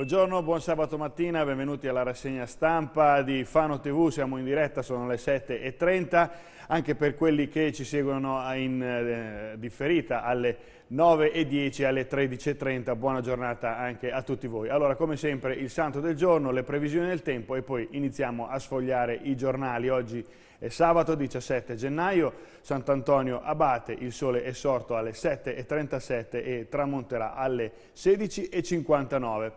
Buongiorno, buon sabato mattina, benvenuti alla rassegna stampa di Fano TV, siamo in diretta, sono le 7.30, anche per quelli che ci seguono in eh, differita alle 9.10 alle 13.30, buona giornata anche a tutti voi. Allora, come sempre, il santo del giorno, le previsioni del tempo e poi iniziamo a sfogliare i giornali. Oggi è sabato 17 gennaio, Sant'Antonio Abate, il sole è sorto alle 7.37 e tramonterà alle 16.59.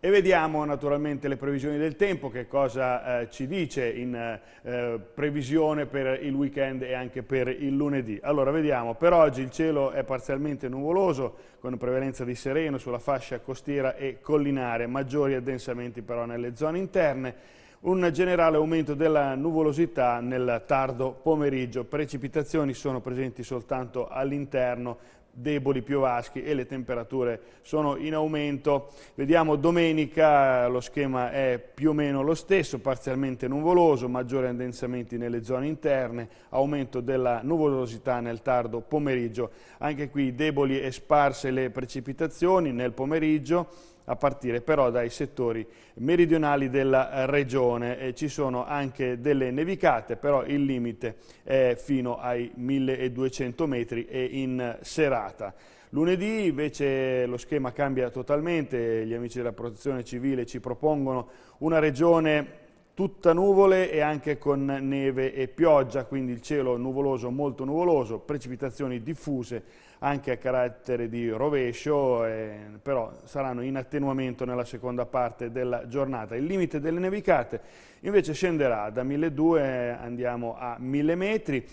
E vediamo naturalmente le previsioni del tempo, che cosa eh, ci dice in eh, previsione per il weekend e anche per il lunedì. Allora vediamo, per oggi il cielo è parzialmente nuvoloso, con prevalenza di sereno sulla fascia costiera e collinare, maggiori addensamenti però nelle zone interne. Un generale aumento della nuvolosità nel tardo pomeriggio, precipitazioni sono presenti soltanto all'interno deboli piovaschi e le temperature sono in aumento. Vediamo domenica, lo schema è più o meno lo stesso, parzialmente nuvoloso, maggiori addensamenti nelle zone interne, aumento della nuvolosità nel tardo pomeriggio. Anche qui deboli e sparse le precipitazioni nel pomeriggio, a partire però dai settori meridionali della regione. Eh, ci sono anche delle nevicate, però il limite è fino ai 1200 metri e in serata. Lunedì invece lo schema cambia totalmente, gli amici della protezione civile ci propongono una regione tutta nuvole e anche con neve e pioggia, quindi il cielo nuvoloso, molto nuvoloso, precipitazioni diffuse anche a carattere di rovescio, eh, però saranno in attenuamento nella seconda parte della giornata. Il limite delle nevicate invece scenderà da 1200 andiamo a 1000 metri,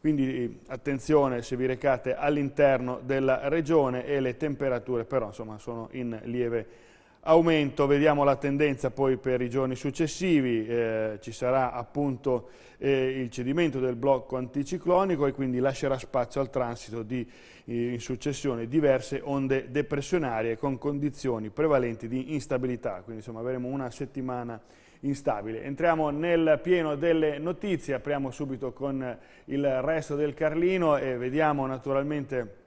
quindi eh, attenzione se vi recate all'interno della regione e le temperature però insomma, sono in lieve aumento, vediamo la tendenza poi per i giorni successivi, eh, ci sarà appunto eh, il cedimento del blocco anticiclonico e quindi lascerà spazio al transito di in successione diverse onde depressionarie con condizioni prevalenti di instabilità, quindi insomma avremo una settimana instabile. Entriamo nel pieno delle notizie, apriamo subito con il resto del Carlino e vediamo naturalmente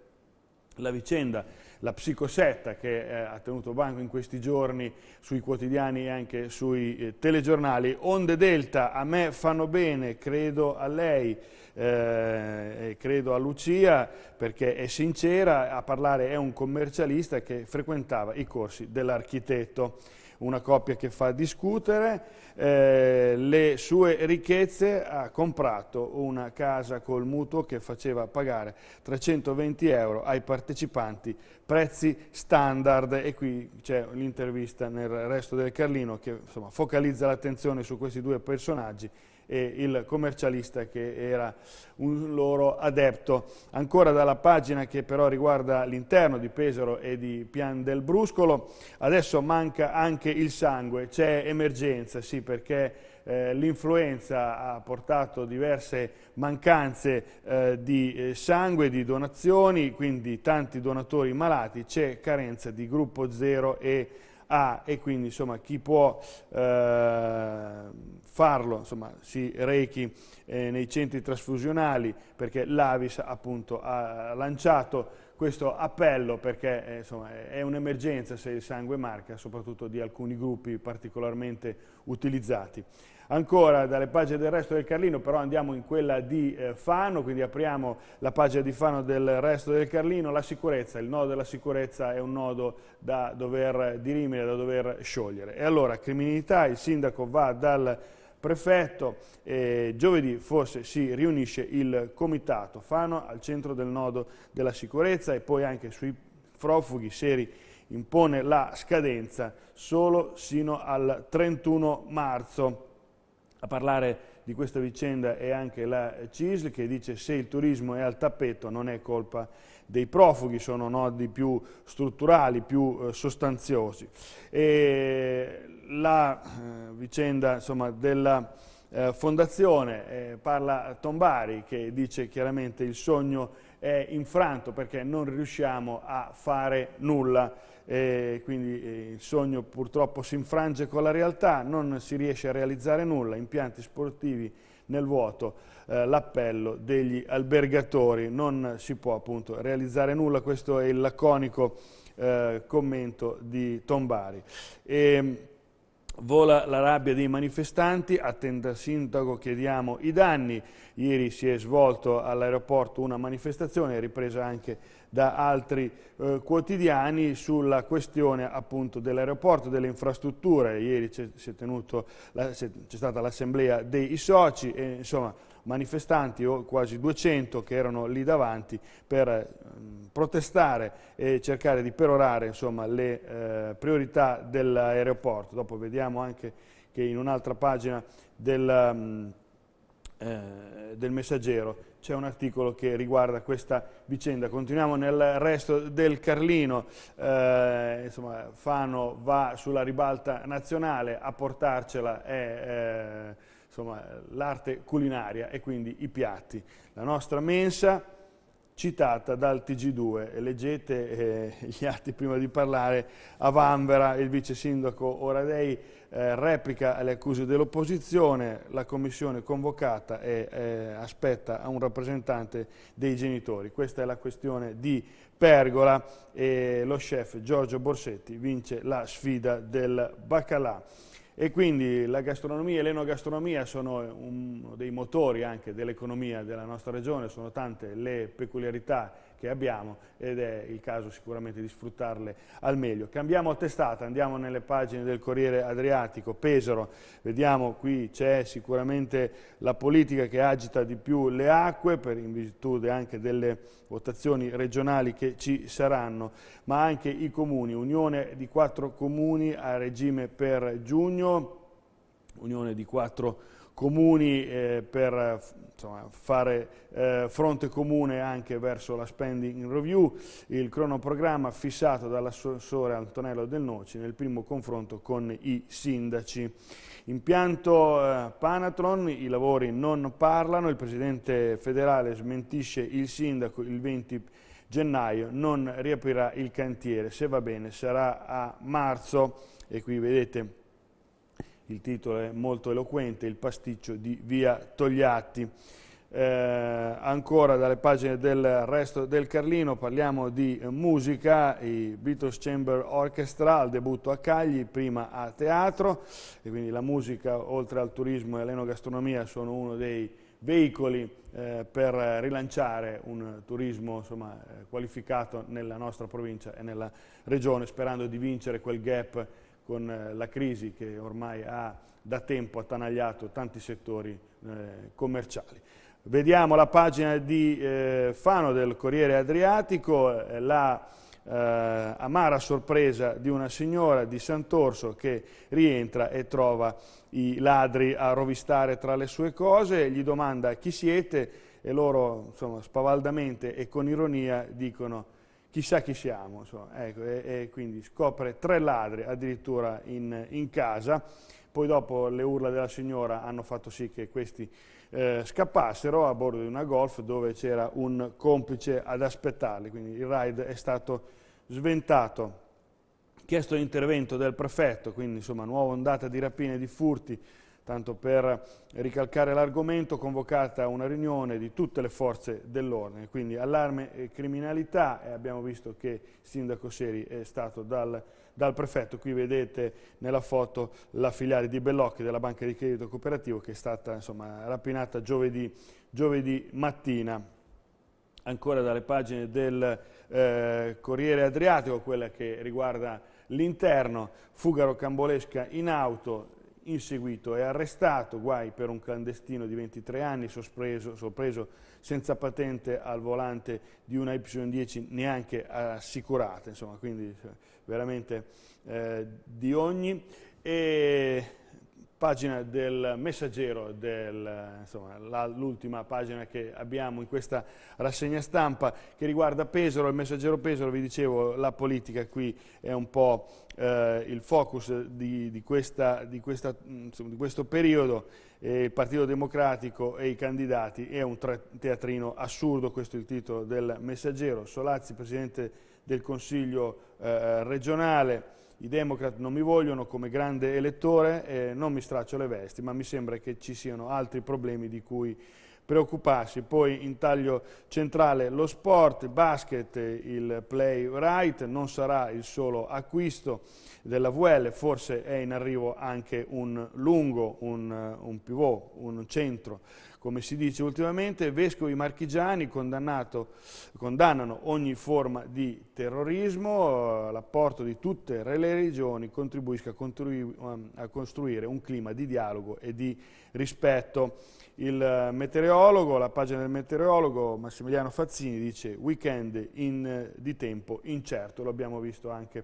la vicenda, la psicosetta che eh, ha tenuto banco in questi giorni sui quotidiani e anche sui eh, telegiornali. Onde Delta, a me fanno bene, credo a lei, eh, credo a Lucia, perché è sincera, a parlare è un commercialista che frequentava i corsi dell'architetto una coppia che fa discutere, eh, le sue ricchezze ha comprato una casa col mutuo che faceva pagare 320 euro ai partecipanti, prezzi standard e qui c'è l'intervista nel resto del Carlino che insomma, focalizza l'attenzione su questi due personaggi e il commercialista che era un loro adepto. Ancora dalla pagina che però riguarda l'interno di Pesaro e di Pian del Bruscolo, adesso manca anche il sangue, c'è emergenza, sì perché eh, l'influenza ha portato diverse mancanze eh, di eh, sangue, di donazioni, quindi tanti donatori malati, c'è carenza di gruppo 0 e ha e quindi insomma, chi può eh, farlo insomma, si rechi eh, nei centri trasfusionali perché l'Avis appunto ha lanciato questo appello perché eh, insomma, è un'emergenza se il sangue marca soprattutto di alcuni gruppi particolarmente utilizzati. Ancora dalle pagine del resto del Carlino, però andiamo in quella di eh, Fano, quindi apriamo la pagina di Fano del resto del Carlino, la sicurezza, il nodo della sicurezza è un nodo da dover dirimere, da dover sciogliere. E allora, criminalità, il sindaco va dal prefetto, e giovedì forse si riunisce il comitato Fano al centro del nodo della sicurezza e poi anche sui profughi seri impone la scadenza solo sino al 31 marzo. A parlare di questa vicenda è anche la CISL che dice se il turismo è al tappeto non è colpa dei profughi, sono nodi più strutturali, più eh, sostanziosi. E la eh, vicenda insomma, della eh, fondazione eh, parla Tombari che dice chiaramente il sogno è infranto perché non riusciamo a fare nulla, eh, quindi eh, il sogno purtroppo si infrange con la realtà, non si riesce a realizzare nulla, impianti sportivi nel vuoto, eh, l'appello degli albergatori, non si può appunto realizzare nulla, questo è il laconico eh, commento di Tombari. E, ehm, Vola la rabbia dei manifestanti, a sindaco chiediamo i danni. Ieri si è svolto all'aeroporto una manifestazione ripresa anche da altri eh, quotidiani sulla questione appunto dell'aeroporto, delle infrastrutture. Ieri c'è stata l'assemblea dei soci e insomma manifestanti, o quasi 200 che erano lì davanti per eh, protestare e cercare di perorare insomma, le eh, priorità dell'aeroporto. Dopo vediamo anche che in un'altra pagina del, mm, eh, del messaggero c'è un articolo che riguarda questa vicenda. Continuiamo nel resto del Carlino, eh, insomma, Fano va sulla ribalta nazionale, a portarcela è... Eh, insomma, l'arte culinaria e quindi i piatti. La nostra mensa citata dal TG2, leggete eh, gli atti prima di parlare, a Vanvera il vice sindaco Oradei eh, replica alle accuse dell'opposizione, la commissione convocata e eh, aspetta un rappresentante dei genitori. Questa è la questione di Pergola e lo chef Giorgio Borsetti vince la sfida del baccalà. E quindi la gastronomia e l'enogastronomia sono uno dei motori anche dell'economia della nostra regione, sono tante le peculiarità che abbiamo ed è il caso sicuramente di sfruttarle al meglio. Cambiamo testata, andiamo nelle pagine del Corriere Adriatico, Pesaro, vediamo qui c'è sicuramente la politica che agita di più le acque per, in virtù anche delle votazioni regionali che ci saranno, ma anche i comuni, unione di quattro comuni a regime per giugno, unione di quattro comuni comuni eh, per insomma, fare eh, fronte comune anche verso la spending review, il cronoprogramma fissato dall'assessore Antonello Del Noci nel primo confronto con i sindaci. Impianto eh, Panatron, i lavori non parlano, il presidente federale smentisce il sindaco il 20 gennaio, non riaprirà il cantiere, se va bene sarà a marzo e qui vedete il titolo è molto eloquente, il pasticcio di Via Togliatti. Eh, ancora dalle pagine del resto del Carlino parliamo di musica, i Beatles Chamber Orchestra al debutto a Cagli, prima a teatro e quindi la musica oltre al turismo e all'enogastronomia sono uno dei veicoli eh, per rilanciare un turismo insomma, eh, qualificato nella nostra provincia e nella regione sperando di vincere quel gap con eh, la crisi che ormai ha da tempo attanagliato tanti settori eh, commerciali. Vediamo la pagina di eh, Fano del Corriere Adriatico, eh, la eh, amara sorpresa di una signora di Sant'Orso che rientra e trova i ladri a rovistare tra le sue cose, gli domanda chi siete e loro insomma, spavaldamente e con ironia dicono chissà chi siamo. Ecco, e, e, quindi scopre tre ladri addirittura in, in, casa, poi dopo le urla della signora hanno fatto sì che questi eh, scappassero a bordo di una golf dove c'era un complice ad aspettarli, quindi il raid è stato sventato. Chiesto l'intervento del prefetto, quindi insomma nuova ondata di rapine e di furti tanto per ricalcare l'argomento, convocata una riunione di tutte le forze dell'ordine, quindi allarme e criminalità e abbiamo visto che il sindaco Seri è stato dal, dal, prefetto, qui vedete nella foto la filiale di Bellocchi della banca di credito cooperativo che è stata insomma, rapinata giovedì, giovedì mattina ancora dalle pagine del eh, Corriere Adriatico, quella che riguarda l'interno, fuga rocambolesca in auto, inseguito e arrestato, guai per un clandestino di 23 anni, sorpreso, sorpreso senza patente al volante di una Y10 neanche assicurata, insomma, quindi cioè, veramente eh, di ogni. E pagina del messaggero, l'ultima pagina che abbiamo in questa rassegna stampa che riguarda Pesaro, il messaggero Pesaro, vi dicevo la politica qui è un po' eh, il focus di, di, questa, di, questa, insomma, di questo periodo, eh, il Partito Democratico e i candidati, è un teatrino assurdo, questo è il titolo del messaggero, Solazzi Presidente del Consiglio eh, regionale, i Democrat non mi vogliono come grande elettore, eh, non mi straccio le vesti, ma mi sembra che ci siano altri problemi di cui preoccuparsi. Poi in taglio centrale lo sport, il basket, il playwright, non sarà il solo acquisto della VL, forse è in arrivo anche un lungo, un, un pivot, un centro come si dice ultimamente, vescovi marchigiani condannano ogni forma di terrorismo, l'apporto di tutte le religioni contribuisca a costruire un clima di dialogo e di rispetto. Il meteorologo, la pagina del meteorologo Massimiliano Fazzini dice weekend in, eh, di tempo incerto, lo abbiamo visto anche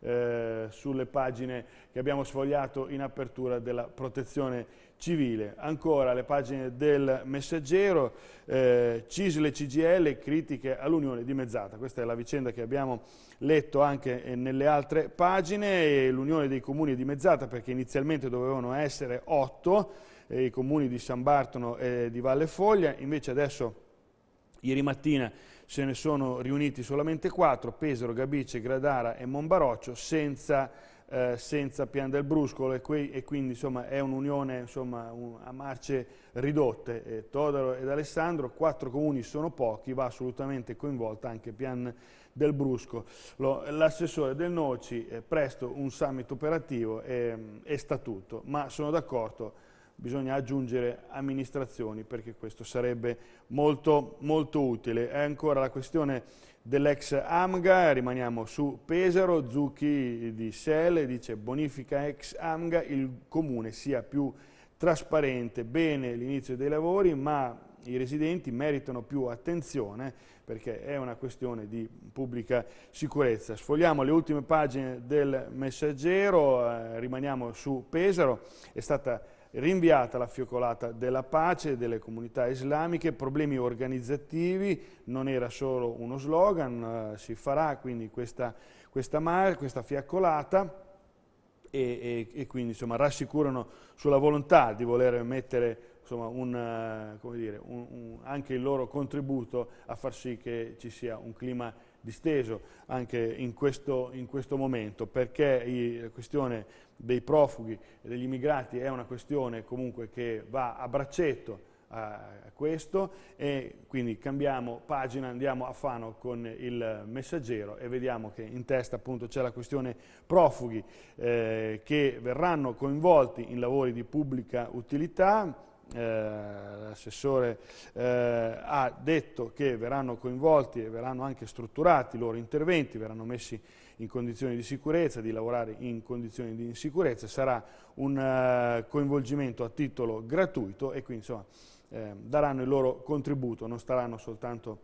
eh, sulle pagine che abbiamo sfogliato in apertura della protezione civile. Ancora le pagine del messaggero, eh, Cisle CGL, critiche all'unione dimezzata. Questa è la vicenda che abbiamo letto anche eh, nelle altre pagine, l'unione dei comuni è dimezzata perché inizialmente dovevano essere otto, eh, i comuni di San Bartolo e di Valle Foglia, invece adesso ieri mattina se ne sono riuniti solamente quattro, Pesaro, Gabice, Gradara e Monbaroccio, senza, eh, senza Pian del Bruscolo e, qui, e quindi insomma, è un'unione un, a marce ridotte. Eh, Todaro ed Alessandro, quattro comuni sono pochi, va assolutamente coinvolta anche Pian del Brusco. L'assessore del Noci, eh, presto un summit operativo e, ehm, e statuto, ma sono d'accordo bisogna aggiungere amministrazioni perché questo sarebbe molto, molto utile. È ancora la questione dell'ex AMGA, rimaniamo su Pesaro, Zucchi di Sele dice bonifica ex AMGA, il comune sia più trasparente, bene l'inizio dei lavori ma i residenti meritano più attenzione perché è una questione di pubblica sicurezza. Sfogliamo le ultime pagine del messaggero, eh, rimaniamo su Pesaro, è stata rinviata la fiocolata della pace delle comunità islamiche, problemi organizzativi, non era solo uno slogan, eh, si farà quindi questa, questa, mar, questa fiaccolata e, e, e quindi insomma, rassicurano sulla volontà di voler mettere insomma, un, eh, dire, un, un, anche il loro contributo a far sì che ci sia un clima disteso anche in questo, in questo momento, perché i, la questione dei profughi e degli immigrati è una questione comunque che va a braccetto a questo e quindi cambiamo pagina, andiamo a Fano con il messaggero e vediamo che in testa appunto c'è la questione profughi eh, che verranno coinvolti in lavori di pubblica utilità eh, l'assessore eh, ha detto che verranno coinvolti e verranno anche strutturati i loro interventi, verranno messi in condizioni di sicurezza, di lavorare in condizioni di insicurezza, sarà un eh, coinvolgimento a titolo gratuito e quindi insomma, daranno il loro contributo, non staranno soltanto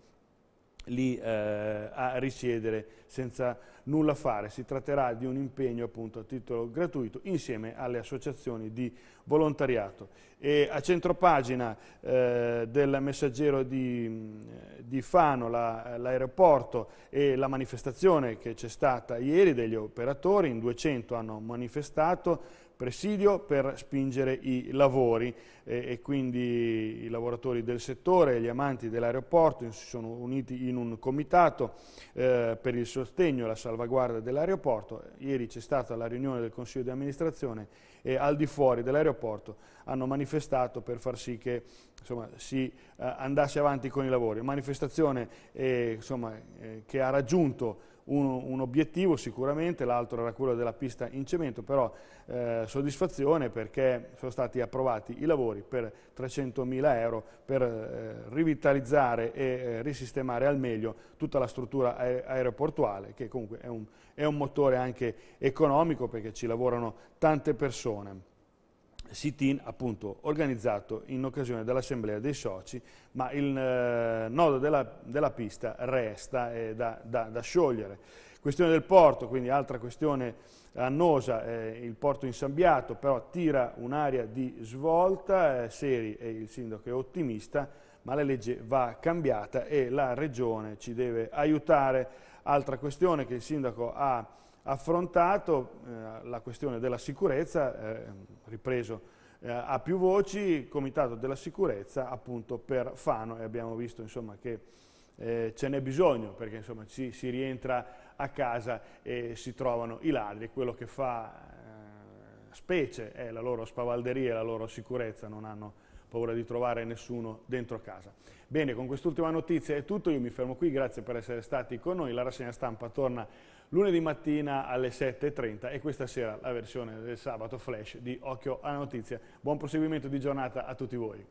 lì eh, a risiedere senza nulla fare. Si tratterà di un impegno appunto a titolo gratuito insieme alle associazioni di volontariato. E a centropagina eh, del messaggero di, mm, di Fano, l'aeroporto la, e la manifestazione che c'è stata ieri degli operatori, in 200 hanno manifestato, presidio per spingere i lavori eh, e quindi i lavoratori del settore e gli amanti dell'aeroporto si sono uniti in un comitato eh, per il sostegno e la salvaguardia dell'aeroporto. Ieri c'è stata la riunione del Consiglio di amministrazione e al di fuori dell'aeroporto hanno manifestato per far sì che insomma, si eh, andasse avanti con i lavori. Manifestazione eh, insomma, eh, che ha raggiunto un, un obiettivo sicuramente, l'altro era quello della pista in cemento, però eh, soddisfazione perché sono stati approvati i lavori per 300.000 euro per eh, rivitalizzare e eh, risistemare al meglio tutta la struttura aer aeroportuale che comunque è un, è un motore anche economico perché ci lavorano tante persone sit-in appunto organizzato in occasione dell'assemblea dei soci, ma il eh, nodo della, della, pista resta eh, da, da, da, sciogliere. Questione del porto, quindi altra questione annosa, eh, il porto insabbiato però tira un'area di svolta, eh, Seri e il sindaco è ottimista, ma la legge va cambiata e la regione ci deve aiutare. Altra questione che il sindaco ha affrontato eh, la questione della sicurezza, eh, ripreso eh, a più voci, Comitato della Sicurezza appunto per Fano e abbiamo visto insomma, che eh, ce n'è bisogno perché insomma, ci, si rientra a casa e si trovano i ladri, quello che fa eh, specie è la loro spavalderia e la loro sicurezza, non hanno paura di trovare nessuno dentro casa. Bene, con quest'ultima notizia è tutto, io mi fermo qui, grazie per essere stati con noi, la rassegna stampa torna lunedì mattina alle 7.30 e questa sera la versione del sabato flash di Occhio alla Notizia. Buon proseguimento di giornata a tutti voi.